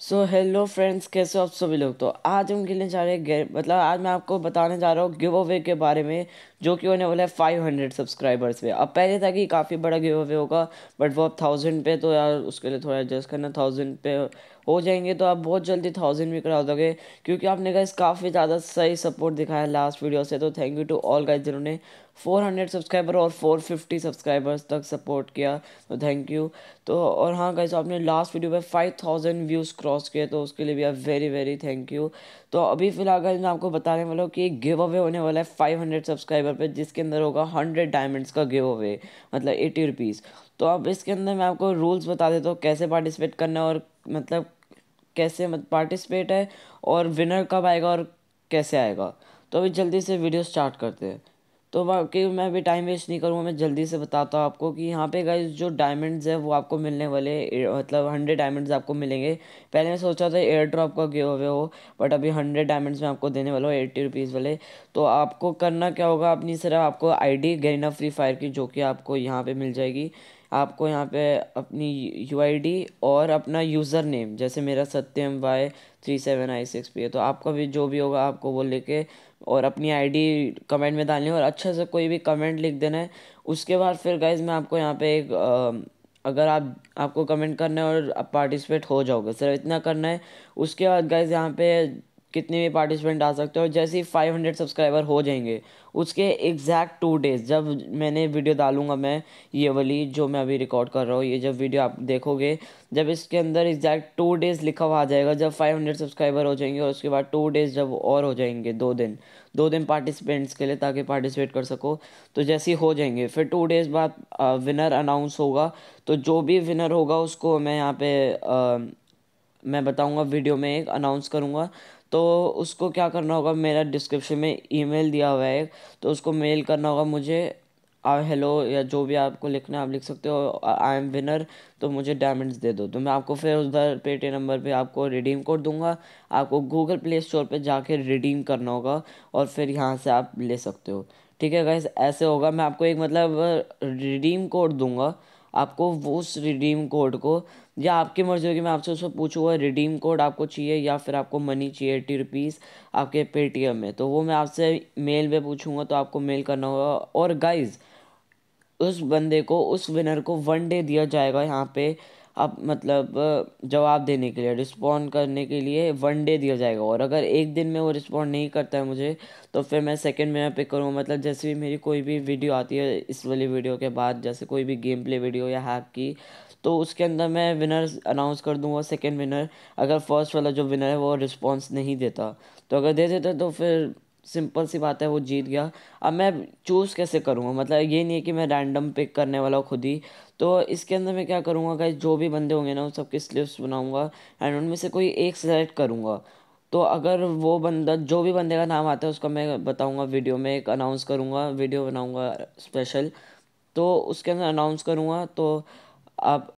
so hello friends कैसे हो आप सभी लोग तो आज हम खेलने जा रहे हैं गेम मतलब आज मैं आपको बताने जा रहा हूँ गिव अवे के बारे में जो कि होने वाला है हंड्रेड सब्सक्राइबर्स पे अब पहले था कि काफ़ी बड़ा गिव अवे होगा बट वो अब थाउजेंड पे तो यार उसके लिए थोड़ा एडजस्ट करना थाउजेंड पे हो जाएंगे तो आप बहुत जल्दी थाउजेंड भी करा दोगे क्योंकि आपने गाइस काफ़ी ज़्यादा सही सपोर्ट दिखाया लास्ट वीडियो से तो thank you to all guys जिन्होंने 400 सब्सक्राइबर और 450 सब्सक्राइबर्स तक सपोर्ट किया तो थैंक यू तो और हाँ गाइस आपने last video five thousand views cross किए तो उसके लिए भी आप वेरी वेरी थैंक यू तो अभी फिलहाल गाइस मैं आपको बताने वाला हूँ कि गिव अवे होने वाला है हंड्रेड सब्सक्राइबर पर जिसके अंदर होगा हंड्रेड डायमंड्स का गिव अवे मतलब एटी रुपीज़ तो अब इसके अंदर मैं आपको रूल्स बता देता हूँ कैसे पार्टिसिपेट करना है और मतलब कैसे मत पार्टिसिपेट है और विनर कब आएगा और कैसे आएगा तो अभी जल्दी से वीडियो स्टार्ट करते हैं तो बाकी मैं अभी टाइम वेस्ट नहीं करूँगा मैं जल्दी से बताता हूँ आपको कि यहाँ पे गाइज जो डायमंड्स है वो आपको मिलने वाले मतलब हंड्रेड डायमंड्स आपको मिलेंगे पहले मैं सोचा था एयर ड्रॉप का गिव अवे हो बट अभी हंड्रेड डायमंड्स में आपको देने वाला हो एट्टी रुपीज़ वाले तो आपको करना क्या होगा अपनी सिर्फ आपको आई डी फ्री फायर की जो कि आपको यहाँ पर मिल जाएगी आपको यहाँ पे अपनी यू और अपना यूज़र नेम जैसे मेरा Satyam Y three seven I six P है तो आपका भी जो भी होगा आपको वो लेके और अपनी आईडी कमेंट में डालनी है और अच्छे से कोई भी कमेंट लिख देना है उसके बाद फिर गाइज मैं आपको यहाँ पे एक आ, अगर आप आपको कमेंट करना है और आप पार्टिसिपेट हो जाओगे सिर्फ इतना करना है उसके बाद गाइज यहाँ पे कितने भी पार्टिसिपेंट आ सकते हो जैसे ही फाइव हंड्रेड सब्सक्राइबर हो जाएंगे उसके एग्जैक्ट टू डेज़ जब मैंने वीडियो डालूंगा मैं ये वाली जो मैं अभी रिकॉर्ड कर रहा हूँ ये जब वीडियो आप देखोगे जब इसके अंदर एग्जैक्ट टू डेज़ लिखा हुआ आ जाएगा जब फाइव हंड्रेड सब्सक्राइबर हो जाएंगे और उसके बाद टू डेज़ जब और हो जाएंगे दो दिन दो दिन पार्टिसिपेंट्स के लिए ताकि पार्टिसिपेट कर सको तो जैसे ही हो जाएंगे फिर टू डेज़ बाद विनर अनाउंस होगा तो जो भी विनर होगा उसको मैं यहाँ पे आ, मैं बताऊंगा वीडियो में एक अनाउंस करूंगा तो उसको क्या करना होगा मेरा डिस्क्रिप्शन में ईमेल दिया हुआ है तो उसको मेल करना होगा मुझे आ हेलो या जो भी आपको लिखना है आप लिख सकते हो आई एम विनर तो मुझे डायमंड्स दे दो तो मैं आपको फिर उधर पेटीएम नंबर पे आपको रिडीम कोड दूंगा आपको गूगल प्ले स्टोर पे जाके रिडीम करना होगा और फिर यहाँ से आप ले सकते हो ठीक है गाइस ऐसे होगा मैं आपको एक मतलब रिडीम कोड दूंगा आपको वो उस रिडीम कोड को या आपकी मर्ज़ी होगी मैं आपसे उसको पूछूंगा रिडीम कोड आपको चाहिए या फिर आपको मनी चाहिए एट्टी रुपीज़ आपके पेटीएम में तो वो मैं आपसे मेल में पूछूंगा तो आपको मेल करना होगा और गाइज़ उस बंदे को उस विनर को वन डे दिया जाएगा यहाँ पे अब मतलब जवाब देने के लिए रिस्पॉन्ड करने के लिए वन डे दिया जाएगा और अगर एक दिन में वो रिस्पॉन्ड नहीं करता है मुझे तो फिर मैं सेकेंड में पिक करूँगा मतलब जैसे भी मेरी कोई भी वीडियो आती है इस वाली वीडियो के बाद जैसे कोई भी गेम प्ले वीडियो या हैक की तो उसके अंदर मैं विनर अनाउंस कर दूँगा सेकेंड विनर अगर फर्स्ट वाला जो विनर है वो रिस्पॉन्स नहीं देता तो अगर दे देता तो फिर सिंपल सी बात है वो जीत गया अब मैं चूज़ कैसे करूँगा मतलब ये नहीं है कि मैं रैंडम पिक करने वाला हूँ खुद ही तो इसके अंदर मैं क्या करूँगा गाइज जो भी बंदे होंगे ना उन सबके स्लिप्स बनाऊँगा एंड उनमें से कोई एक सेलेक्ट करूँगा तो अगर वो बंदा जो भी बंदे का नाम आता है उसका मैं बताऊँगा वीडियो में एक अनाउंस करूँगा वीडियो बनाऊँगा स्पेशल तो उसके अंदर अनाउंस करूँगा तो आप